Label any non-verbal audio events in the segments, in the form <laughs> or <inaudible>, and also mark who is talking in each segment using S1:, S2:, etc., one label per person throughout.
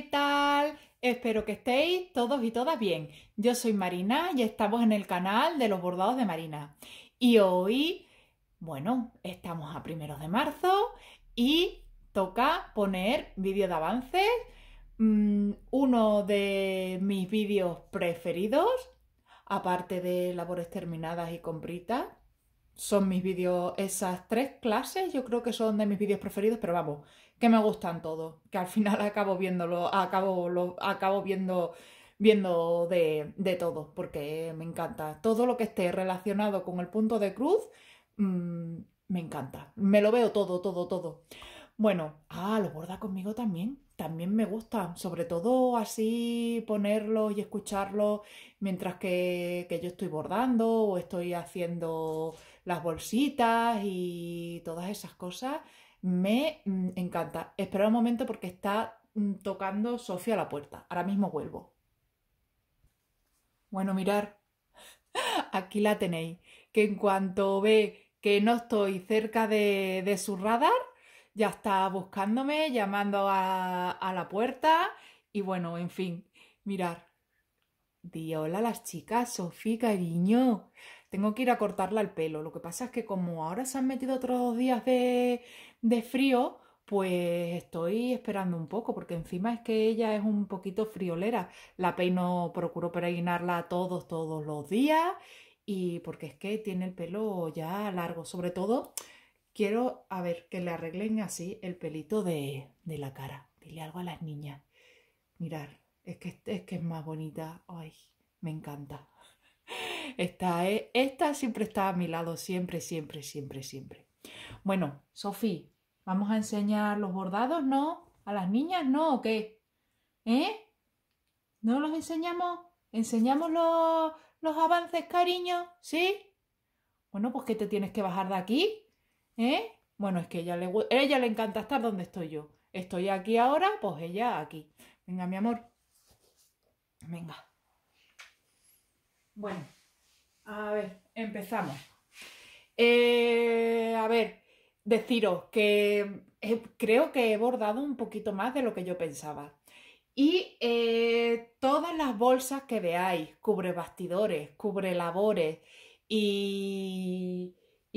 S1: ¿qué tal? Espero que estéis todos y todas bien. Yo soy Marina y estamos en el canal de los bordados de Marina. Y hoy, bueno, estamos a primeros de marzo y toca poner vídeo de avances, mm, uno de mis vídeos preferidos, aparte de labores terminadas y compritas. Son mis vídeos, esas tres clases, yo creo que son de mis vídeos preferidos, pero vamos, que me gustan todos, que al final <laughs> acabo viéndolo, acabo, lo, acabo viendo, viendo de, todo, porque me encanta. Todo lo que esté relacionado con el punto de cruz, mm, me encanta. Me lo veo todo, todo, todo. Bueno, ah, lo borda conmigo también. También me gusta, sobre todo así ponerlo y escucharlo mientras que, que yo estoy bordando o estoy haciendo las bolsitas y todas esas cosas. Me mm, encanta. Espera un momento porque está mm, tocando Sofía a la puerta. Ahora mismo vuelvo. Bueno, mirar. <laughs> Aquí la tenéis. Que en cuanto ve que no estoy cerca de, su radar, ya está buscándome, llamando a, la puerta. Y bueno, en fin, mirar. Di hola las chicas, Sofía, cariño. Tengo que ir a cortarla el pelo. Lo que pasa es que como ahora se han metido otros días de, frío, pues estoy esperando un poco, porque encima es que ella es un poquito friolera. La peino, procuro peinarla todos, todos los días, y porque es que tiene el pelo ya largo. Sobre todo, quiero, a ver, que le arreglen así el pelito de, la cara. Dile algo a las niñas. Mirar, es que, es que es más bonita. Ay, me encanta. Esta, eh, esta siempre está a mi lado, siempre, siempre, siempre, siempre. Bueno, Sofía, ¿vamos a enseñar los bordados, no? ¿A las niñas, no o qué? ¿Eh? ¿No los enseñamos? ¿Enseñamos los, avances, cariño? ¿Sí? Bueno, pues que te tienes que bajar de aquí, ¿eh? Bueno, es que ella le, ella le encanta estar donde estoy yo. Estoy aquí ahora, pues ella aquí. Venga, mi amor. Venga. Bueno, a ver, empezamos. Eh, a ver, deciros que creo que he bordado un poquito más de lo que yo pensaba. Y eh, todas las bolsas que veáis, cubre bastidores, cubre labores y,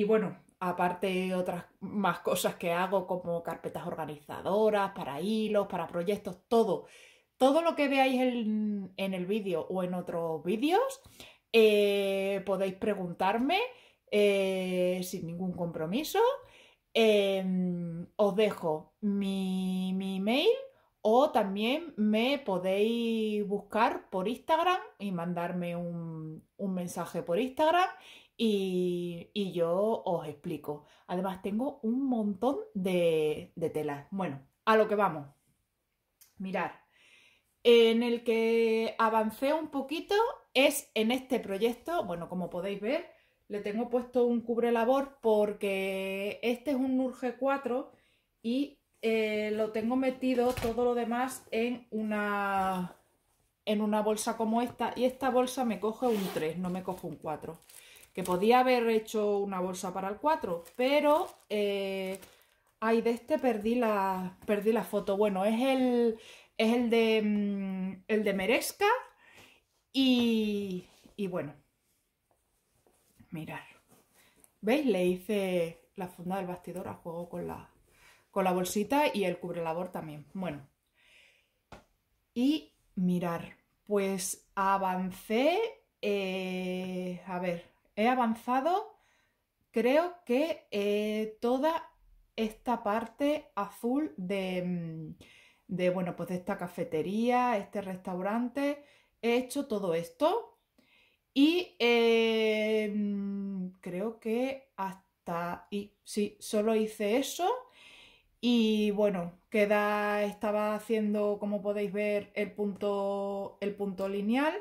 S1: bueno, aparte otras más cosas que hago como carpetas organizadoras, para hilos, para proyectos, todo. Todo lo que veáis en, en el vídeo o en otros vídeos, eh, podéis preguntarme eh, sin ningún compromiso. Em, os dejo mi, mi, email o también me podéis buscar por Instagram y mandarme un, mensaje por Instagram y, yo os explico. Además tengo un montón de, de telas. Bueno, a lo que vamos. Mirar, en el que avancé un poquito es en este proyecto, bueno, como podéis ver, le tengo puesto un cubre labor porque este es un Nurge 4 y eh, lo tengo metido todo lo demás en una, en una bolsa como esta y esta bolsa me coge un 3, no me coge un 4. Que podía haber hecho una bolsa para el 4, pero... Eh, ay, de este perdí la, perdí la foto. Bueno, es el, es el de, mm, el de Merezca y, bueno, mirar. ¿Veis? Le hice la funda del bastidor a juego con la, bolsita y el cubrelabor también. Bueno. Y mirar. Pues avancé. Eh, a ver, he avanzado. Creo que eh, toda esta parte azul de, mm, de, bueno, pues de esta cafetería, este restaurante he hecho todo esto y eh, mm, creo que hasta... Y sí, solo hice eso y bueno, queda, estaba haciendo, como podéis ver, el punto, el punto lineal,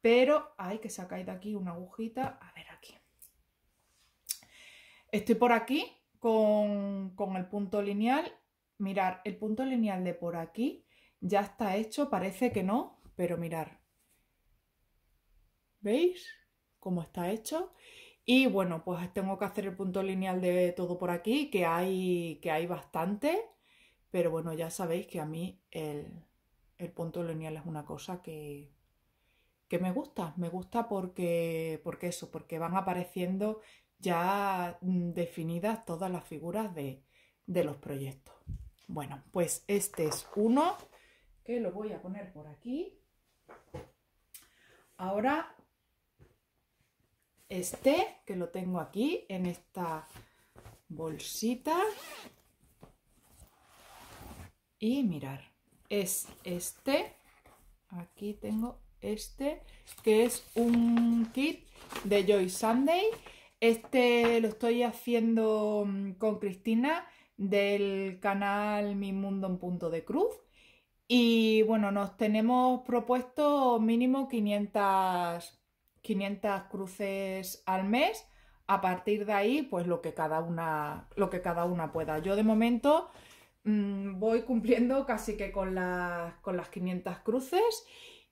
S1: pero, hay que sacar de aquí una agujita, a ver aquí. Estoy por aquí con, con el punto lineal, mirar el punto lineal de por aquí ya está hecho, parece que no, pero mirar. ¿Veis cómo está hecho? Y bueno, pues tengo que hacer el punto lineal de todo por aquí, que hay, que hay bastante, pero bueno, ya sabéis que a mí el, punto lineal es una cosa que, me gusta, me gusta porque, eso, porque van apareciendo ya mm, definidas todas las figuras de, de los proyectos. Bueno, pues este es uno que lo voy a poner por aquí. Ahora, este que lo tengo aquí en esta bolsita. Y mirar, es este. Aquí tengo este, que es un kit de Joy Sunday. Este lo estoy haciendo mm, con Cristina del canal Mi Mundo en Punto de Cruz. Y bueno, nos tenemos propuesto mínimo 500, 500 cruces al mes. A partir de ahí, pues lo que cada una, lo que cada una pueda. Yo de momento mm, voy cumpliendo casi que con, las con las 500 cruces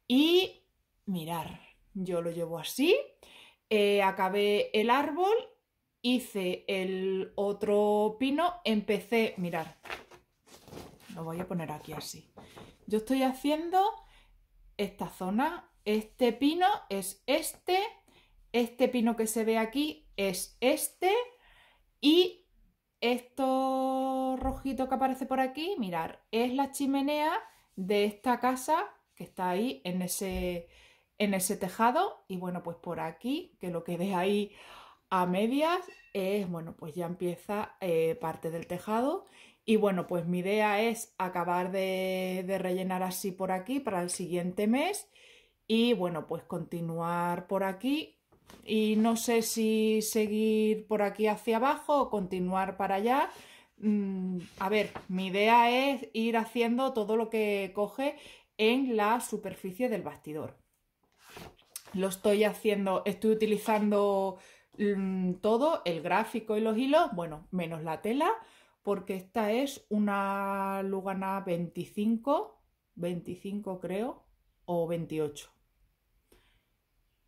S1: y mirar, yo lo llevo así. Eh, acabé el árbol, hice el otro pino, empecé, mirar, lo voy a poner aquí así. Yo estoy haciendo esta zona, este pino es este, este pino que se ve aquí es este y esto rojito que aparece por aquí, mirar, es la chimenea de esta casa que está ahí en ese, en ese tejado y bueno, pues por aquí, que lo que ve ahí a medias es, bueno, pues ya empieza eh, parte del tejado y bueno, pues mi idea es acabar de, rellenar así por aquí para el siguiente mes y bueno, pues continuar por aquí y no sé si seguir por aquí hacia abajo o continuar para allá. Mm, a ver, mi idea es ir haciendo todo lo que coge en la superficie del bastidor. Lo estoy haciendo, estoy utilizando mm, todo, el gráfico y los hilos, bueno, menos la tela, porque esta es una Lugana 25, 25 creo, o 28.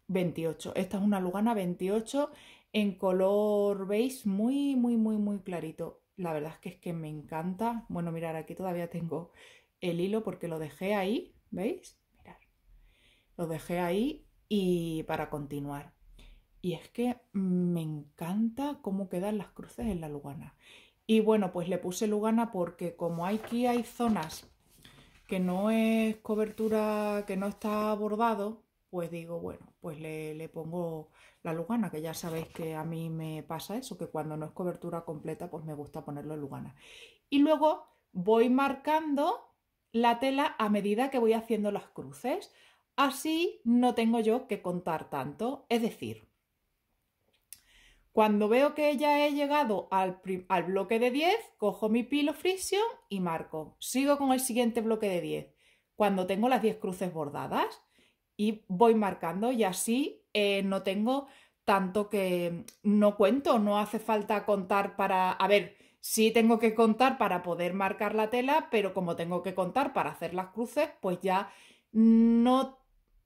S1: 28. Esta es una Lugana 28 en color beige muy, muy, muy, muy clarito. La verdad es que es que me encanta. Bueno, mirar, aquí todavía tengo el hilo porque lo dejé ahí, ¿veis? Mirad, Lo dejé ahí y para continuar. Y es que me encanta cómo quedan las cruces en la lugana. Y bueno, pues le puse Lugana porque como aquí hay zonas que no es cobertura, que no está bordado, pues digo, bueno, pues le, le, pongo la Lugana, que ya sabéis que a mí me pasa eso, que cuando no es cobertura completa, pues me gusta ponerlo en Lugana. Y luego voy marcando la tela a medida que voy haciendo las cruces. Así no tengo yo que contar tanto, es decir, cuando veo que ya he llegado al, bloque de 10, cojo mi pilo friction y marco. Sigo con el siguiente bloque de 10. Cuando tengo las 10 cruces bordadas y voy marcando y así eh, no tengo tanto que no cuento, no hace falta contar para... A ver, sí tengo que contar para poder marcar la tela, pero como tengo que contar para hacer las cruces, pues ya no...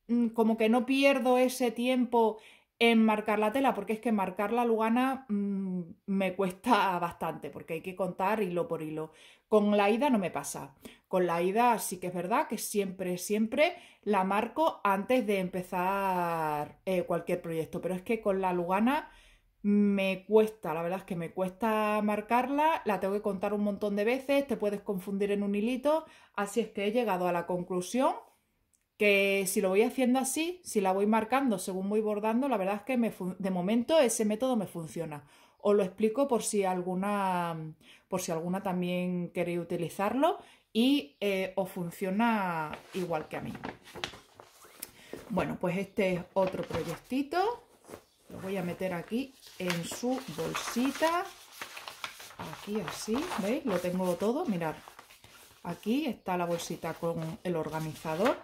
S1: Mm, como que no pierdo ese tiempo en marcar la tela, porque es que marcar la lugana mm, me cuesta bastante, porque hay que contar hilo por hilo. Con la ida no me pasa. Con la ida sí que es verdad que siempre, siempre la marco antes de empezar eh, cualquier proyecto, pero es que con la lugana me cuesta, la verdad es que me cuesta marcarla, la tengo que contar un montón de veces, te puedes confundir en un hilito, así es que he llegado a la conclusión que si lo voy haciendo así, si la voy marcando según voy bordando, la verdad es que de momento ese método me funciona. Os lo explico por si alguna, mm, por si alguna también queréis utilizarlo y eh, os funciona igual que a mí. Bueno, pues este es otro proyectito. Lo voy a meter aquí en su bolsita. Aquí así, ¿veis? Lo tengo todo, mirad. Aquí está la bolsita con el organizador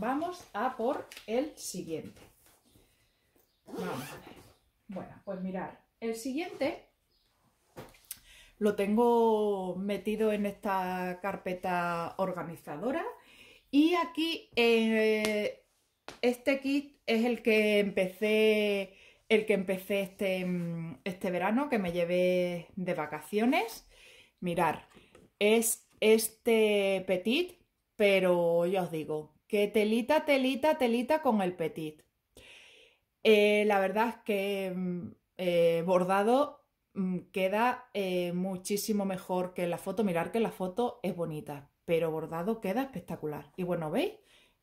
S1: Vamos a por el siguiente. Vamos Bueno, pues mirar, el siguiente lo tengo metido en esta carpeta organizadora y aquí eh, este kit es el que empecé el que empecé este, este verano que me llevé de vacaciones. Mirar, es este petit, pero ya os digo, que telita, telita, telita con el petit. Eh, la verdad es que mm, eh, bordado mm, queda eh, muchísimo mejor que la foto. Mirar que la foto es bonita, pero bordado queda espectacular. Y bueno, ¿veis?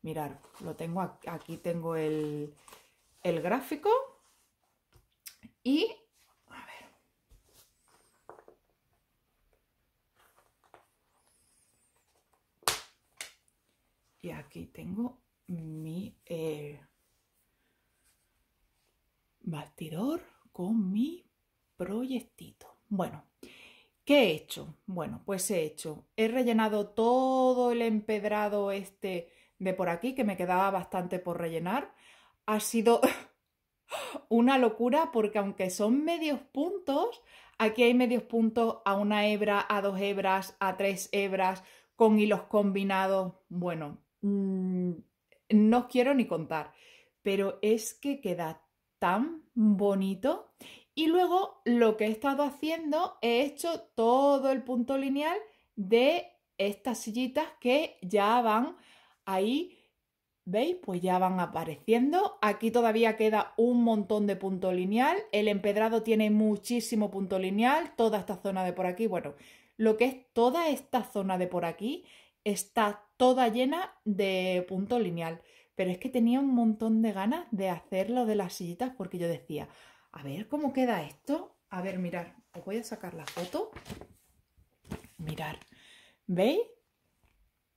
S1: Mirar, lo tengo aquí, aquí tengo el, el gráfico y y aquí tengo mi eh, bastidor con mi proyectito. Bueno, ¿qué he hecho? Bueno, pues he hecho, he rellenado todo el empedrado este de por aquí, que me quedaba bastante por rellenar. Ha sido <laughs> una locura porque aunque son medios puntos, aquí hay medios puntos a una hebra, a dos hebras, a tres hebras, con hilos combinados. Bueno, no mm, no quiero ni contar, pero es que queda tan bonito. Y luego lo que he estado haciendo, he hecho todo el punto lineal de estas sillitas que ya van ahí, ¿veis? Pues ya van apareciendo. Aquí todavía queda un montón de punto lineal. El empedrado tiene muchísimo punto lineal. Toda esta zona de por aquí, bueno, lo que es toda esta zona de por aquí está toda llena de punto lineal. Pero es que tenía un montón de ganas de hacer lo de las sillitas porque yo decía, a ver cómo queda esto. A ver, mirar, os voy a sacar la foto. Mirar, ¿veis?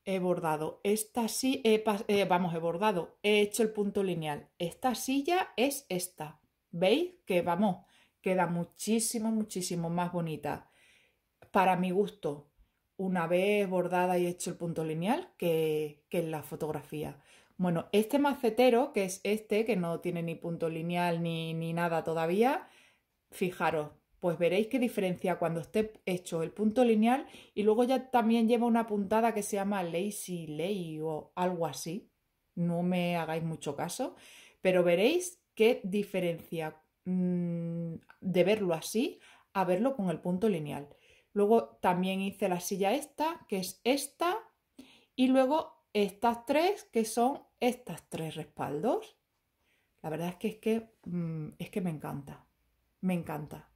S1: He bordado esta sí, eh, vamos, he bordado, he hecho el punto lineal. Esta silla es esta. ¿Veis? Que vamos, queda muchísimo, muchísimo más bonita. Para mi gusto, una vez bordada y hecho el punto lineal que, que en la fotografía. Bueno, este macetero, que es este, que no tiene ni punto lineal ni, nada todavía, fijaros, pues veréis qué diferencia cuando esté hecho el punto lineal y luego ya también lleva una puntada que se llama lazy lay o algo así. No me hagáis mucho caso, pero veréis qué diferencia mm, de verlo así a verlo con el punto lineal. Luego también hice la silla esta, que es esta, y luego estas tres, que son estas tres respaldos. La verdad es que es que, mm, es que me encanta, me encanta.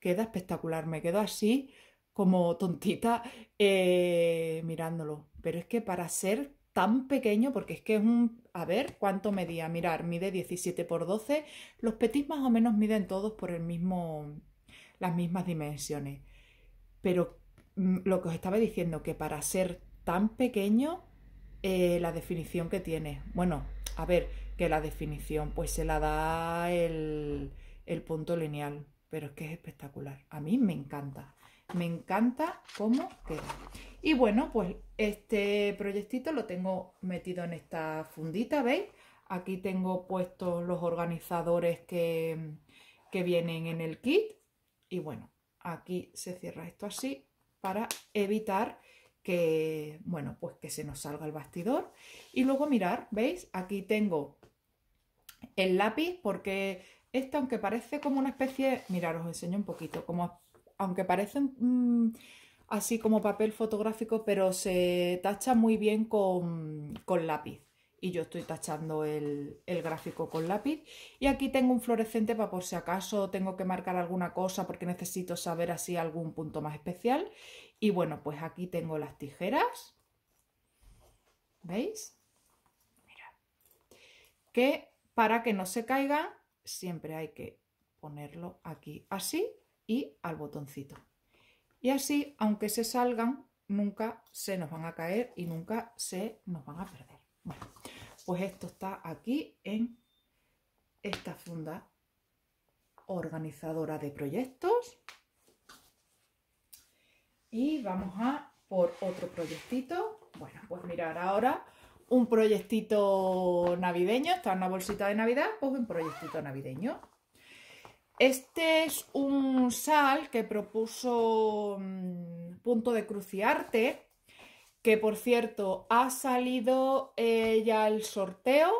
S1: Queda espectacular, me quedo así como tontita eh, mirándolo. Pero es que para ser tan pequeño, porque es que es un... A ver, ¿cuánto medía? Mirar, mide 17 por 12. Los petis más o menos miden todos por el mismo... las mismas dimensiones. Pero mm, lo que os estaba diciendo, que para ser tan pequeño, eh, la definición que tiene, bueno, a ver, que la definición pues se la da el, punto lineal, pero es que es espectacular. A mí me encanta, me encanta cómo queda. Y bueno, pues este proyectito lo tengo metido en esta fundita, ¿veis? Aquí tengo puestos los organizadores que, que vienen en el kit y bueno, aquí se cierra esto así para evitar que, bueno, pues que se nos salga el bastidor. Y luego mirar, ¿veis? Aquí tengo el lápiz porque esto, aunque parece como una especie, mirar, os enseño un poquito, como aunque parece mm, así como papel fotográfico, pero se tacha muy bien con, con lápiz y yo estoy tachando el, gráfico con lápiz. Y aquí tengo un fluorescente para por si acaso tengo que marcar alguna cosa porque necesito saber así algún punto más especial. Y bueno, pues aquí tengo las tijeras, ¿veis? Mira, que para que no se caiga siempre hay que ponerlo aquí así y al botoncito. Y así, aunque se salgan, nunca se nos van a caer y nunca se nos van a perder. Bueno pues esto está aquí en esta funda organizadora de proyectos. Y vamos a por otro proyectito. Bueno, pues mirar ahora un proyectito navideño. Está en una bolsita de Navidad, pues un proyectito navideño. Este es un sal que propuso mm, Punto de Cruciarte que por cierto ha salido ella eh, ya el sorteo,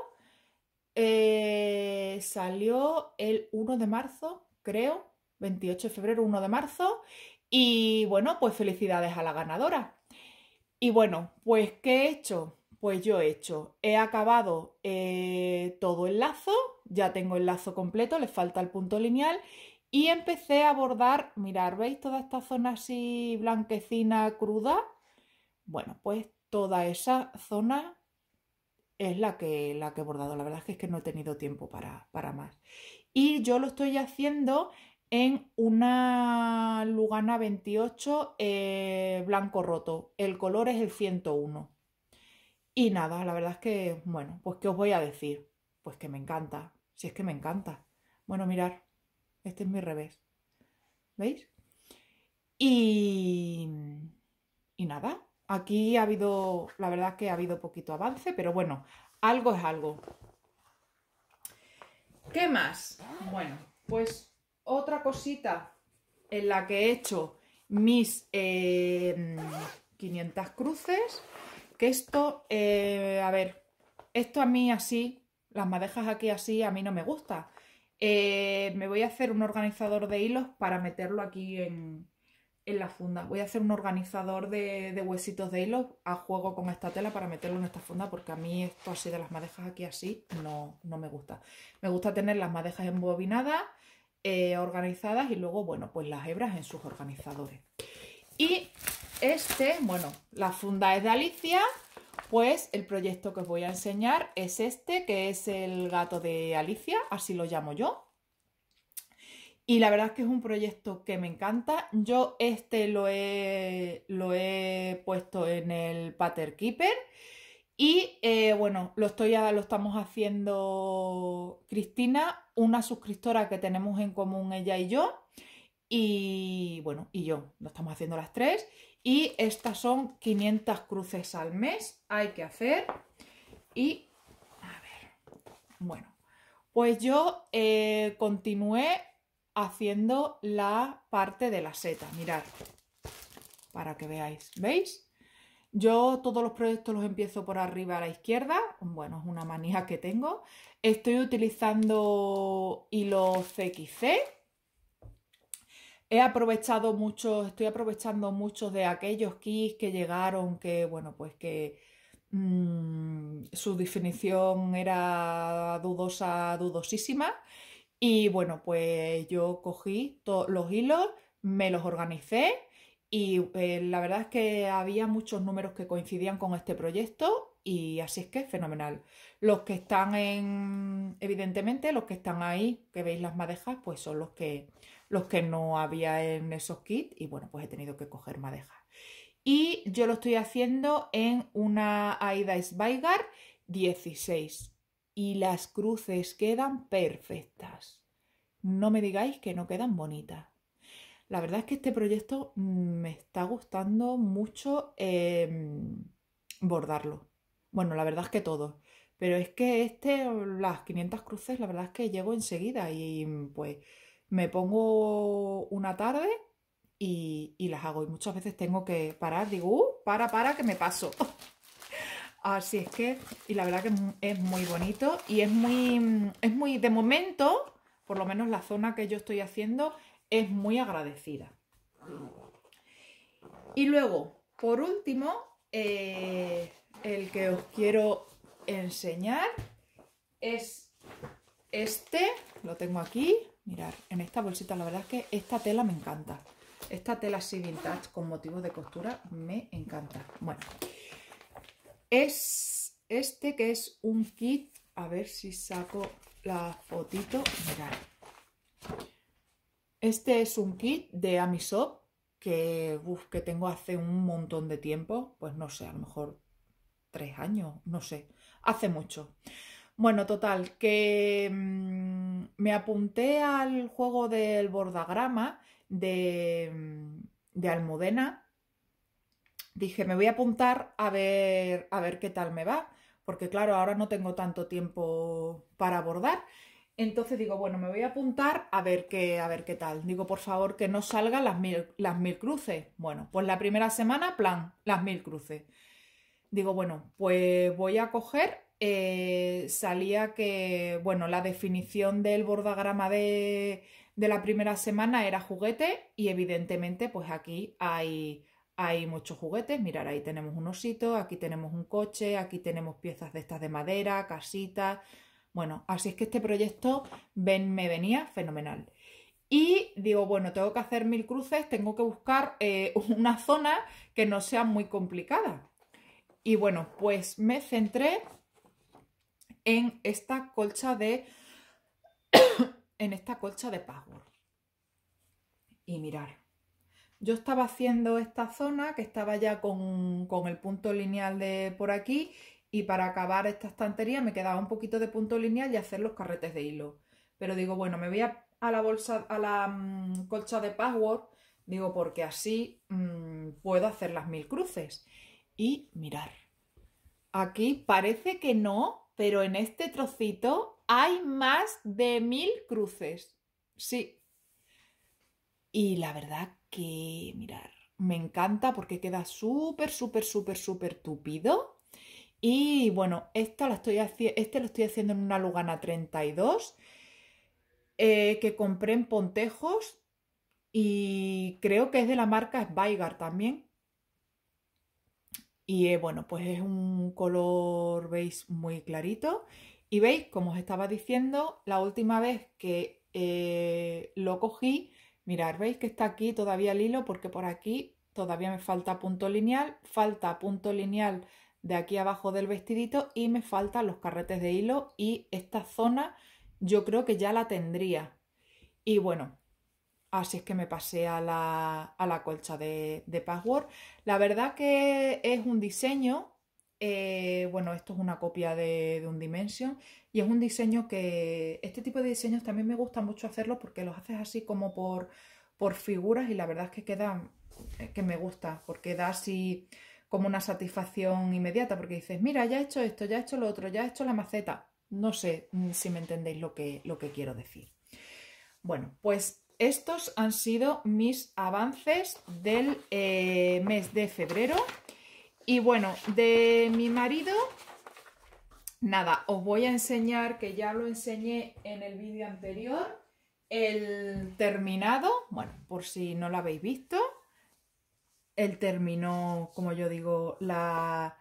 S1: eh, salió el 1 de marzo, creo, 28 de febrero, 1 de marzo, y bueno, pues felicidades a la ganadora. Y bueno, pues ¿qué he hecho? Pues yo he hecho, he acabado eh, todo el lazo, ya tengo el lazo completo, le falta el punto lineal y empecé a bordar, mirar, ¿veis toda esta zona así blanquecina cruda? Bueno, pues toda esa zona es la que, la que he bordado. La verdad es que, es que no he tenido tiempo para, para más. Y yo lo estoy haciendo en una Lugana 28 eh, blanco roto. El color es el 101. Y nada, la verdad es que, bueno, pues ¿qué os voy a decir? Pues que me encanta, si es que me encanta. Bueno, mirar, este es mi revés. ¿Veis? Y, y nada, Aquí ha habido, la verdad que ha habido poquito avance, pero bueno, algo es algo. ¿Qué más? Bueno, pues otra cosita en la que he hecho mis 500 eh, cruces, que esto, eh, a ver, esto a mí así, las madejas aquí así, a mí no me gusta. Eh, me voy a hacer un organizador de hilos para meterlo aquí en, en la funda. Voy a hacer un organizador de, huesitos de hilo a juego con esta tela para meterlo en esta funda porque a mí esto así de las madejas aquí así no, no me gusta. Me gusta tener las madejas embobinadas, eh, organizadas y luego, bueno, pues las hebras en sus organizadores. Y este, bueno, la funda es de Alicia, pues el proyecto que os voy a enseñar es este, que es el gato de Alicia, así lo llamo yo. Y la verdad es que es un proyecto que me encanta. Yo este lo he, lo he puesto en el Pater Keeper. Y eh, bueno, lo, estoy lo estamos haciendo Cristina, una suscriptora que tenemos en común ella y yo. Y bueno, y yo, lo estamos haciendo las tres. Y estas son 500 cruces al mes, hay que hacer. Y, a ver, bueno, pues yo eh, continué haciendo la parte de la seta, mirad, para que veáis, ¿veis? Yo todos los proyectos los empiezo por arriba a la izquierda, bueno, es una manía que tengo. Estoy utilizando hilo CXC, he aprovechado mucho, estoy aprovechando muchos de aquellos kits que llegaron, que bueno, pues que mm, su definición era dudosa, dudosísima. Y bueno, pues yo cogí todos los hilos, me los organicé y eh, la verdad es que había muchos números que coincidían con este proyecto y así es que es fenomenal. Los que están en, evidentemente, los que están ahí, que veis las madejas, pues son los que, los que no había en esos kits y bueno, pues he tenido que coger madejas. Y yo lo estoy haciendo en una Aida Sveigar 16 y las cruces quedan perfectas. No me digáis que no quedan bonitas. La verdad es que este proyecto mm, me está gustando mucho em, bordarlo. Bueno, la verdad es que todo. Pero es que este, las 500 cruces, la verdad es que llego enseguida y pues me pongo una tarde y, y las hago. Y muchas veces tengo que parar, digo, uh, para, para, que me paso. <laughs> Así es que, y la verdad que es muy bonito y es muy, es muy, de momento, por lo menos la zona que yo estoy haciendo, es muy agradecida. Y luego, por último, eh, el que os quiero enseñar es este, lo tengo aquí, mirar, en esta bolsita, la verdad es que esta tela me encanta. Esta tela así vintage con motivos de costura me encanta. Bueno, es este que es un kit. A ver si saco la fotito. Mirad. Este es un kit de Amisop que, que tengo hace un montón de tiempo. Pues no sé, a lo mejor tres años, no sé. Hace mucho. Bueno, total, que mm, me apunté al juego del bordagrama de, mm, de Almudena dije, me voy a apuntar a ver, a ver qué tal me va, porque claro, ahora no tengo tanto tiempo para bordar. Entonces digo, bueno, me voy a apuntar a ver qué, a ver qué tal. Digo, por favor, que no salgan las mil, las mil cruces. Bueno, pues la primera semana, plan, las mil cruces. Digo, bueno, pues voy a coger. Eh, salía que, bueno, la definición del bordagrama de, de la primera semana era juguete y evidentemente pues aquí hay, hay muchos juguetes, mirar, ahí tenemos un osito, aquí tenemos un coche, aquí tenemos piezas de estas de madera, casitas. Bueno, así es que este proyecto me venía fenomenal. Y digo, bueno, tengo que hacer mil cruces, tengo que buscar eh, una zona que no sea muy complicada. Y bueno, pues me centré en esta colcha de <coughs> en esta colcha de Y mirar, yo estaba haciendo esta zona que estaba ya con, el punto lineal de por aquí y para acabar esta estantería me quedaba un poquito de punto lineal y hacer los carretes de hilo. Pero digo, bueno, me voy a, la bolsa, a la mm, colcha de password, digo, porque así mm, puedo hacer las mil cruces. Y mirar, aquí parece que no, pero en este trocito hay más de mil cruces. Sí. Y la verdad que, mirar, me encanta porque queda súper, súper, súper, súper tupido. Y bueno, esta la estoy este lo estoy haciendo en una Lugana 32 eh, que compré en Pontejos y creo que es de la marca Sveigar también. Y eh, bueno, pues es un color veis muy clarito. Y veis, como os estaba diciendo, la última vez que eh, lo cogí Mirad, veis que está aquí todavía el hilo porque por aquí todavía me falta punto lineal, falta punto lineal de aquí abajo del vestidito y me faltan los carretes de hilo y esta zona yo creo que ya la tendría. Y bueno, así es que me pasé a la, a la colcha de, de Password. La verdad que es un diseño eh, bueno, esto es una copia de, un Dimension y es un diseño que este tipo de diseños también me gusta mucho hacerlo porque los haces así como por, figuras y la verdad es que eh, que me gusta porque da así como una satisfacción inmediata porque dices, mira, ya he hecho esto, ya he hecho lo otro, ya he hecho la maceta. No sé mm, si me entendéis lo que, lo que quiero decir. Bueno, pues estos han sido mis avances del eh, mes de febrero. Y bueno, de mi marido, nada, os voy a enseñar, que ya lo enseñé en el vídeo anterior, el terminado, bueno, por si no lo habéis visto, el terminó, como yo digo, la,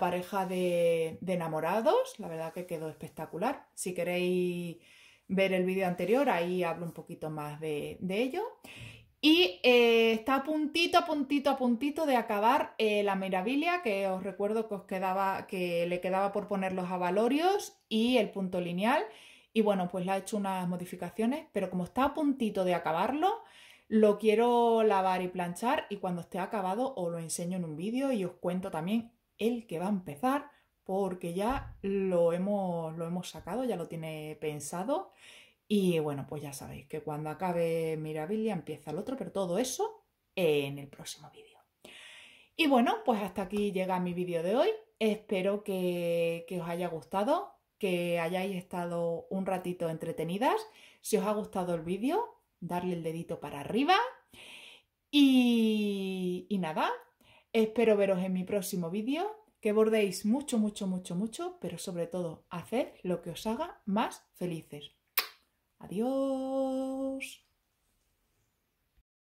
S1: pareja de, de, enamorados, la verdad que quedó espectacular. Si queréis ver el vídeo anterior, ahí hablo un poquito más de, de ello. Y eh, está a puntito, a puntito, a puntito de acabar eh, la maravilla que os recuerdo que os quedaba, que le quedaba por poner los avalorios y el punto lineal. Y bueno, pues le ha hecho unas modificaciones, pero como está a puntito de acabarlo, lo quiero lavar y planchar y cuando esté acabado os lo enseño en un vídeo y os cuento también el que va a empezar porque ya lo lo hemos sacado, ya lo tiene pensado y bueno, pues ya sabéis que cuando acabe Mirabilia empieza el otro, pero todo eso en el próximo vídeo. Y bueno, pues hasta aquí llega mi vídeo de hoy. Espero que, os haya gustado, que hayáis estado un ratito entretenidas. Si os ha gustado el vídeo, darle el dedito para arriba. Y, y nada, espero veros en mi próximo vídeo, que bordéis mucho, mucho, mucho, mucho, pero sobre todo, haced lo que os haga más felices. Adiós.